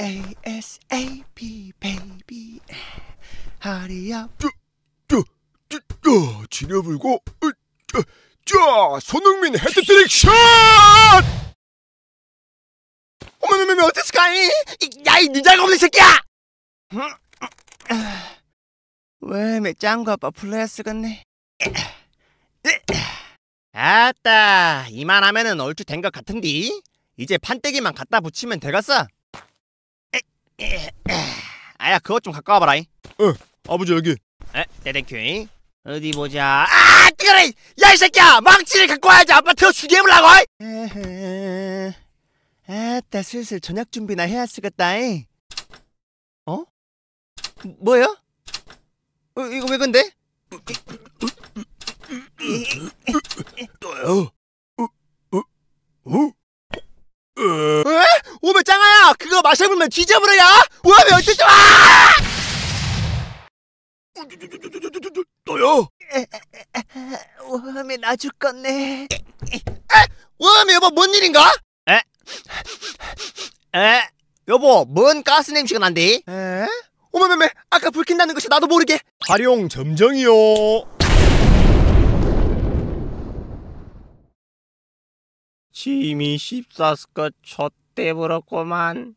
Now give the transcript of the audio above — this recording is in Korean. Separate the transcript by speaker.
Speaker 1: ASAP baby hurry 지려 불고 자 손흥민 헤드트릭 샷어머머머 어땠을까이
Speaker 2: 야이 늦장 네
Speaker 3: 없는 새끼야 왜 맥장과 아빠 플레이했을네 아따
Speaker 4: 이만하면은 얼추 된 것 같은디 이제 판때기만 갖다 붙이면 되겠어 아야 그것 좀 가까워 봐라 이. 어 아버지 여기 에? 대댕큐 어디 보자 아
Speaker 3: 뜨거라 야이 새끼야 망치를 갖고 와야지 아빠 태워 죽여 보려고 아따 슬슬 저녁 준비나 해야 쓰겠다 이. 어? 뭐야? 어, 이거 왜
Speaker 2: 근데? 어? 어? 어? 어, 어? 짱아야 그거 마셔보면
Speaker 5: 뒤져버려야 와면 어쩌죠 너요 우함 나줄 건네 우함 여보 뭔 일인가? 에? 에? 여보
Speaker 6: 뭔 가스 냄새가 난디? 에? 오메메메 아까 불 킨다는 것이 나도 모르게 활용 점정이요
Speaker 4: 침이 십사스가 첫 때부 버렸구만.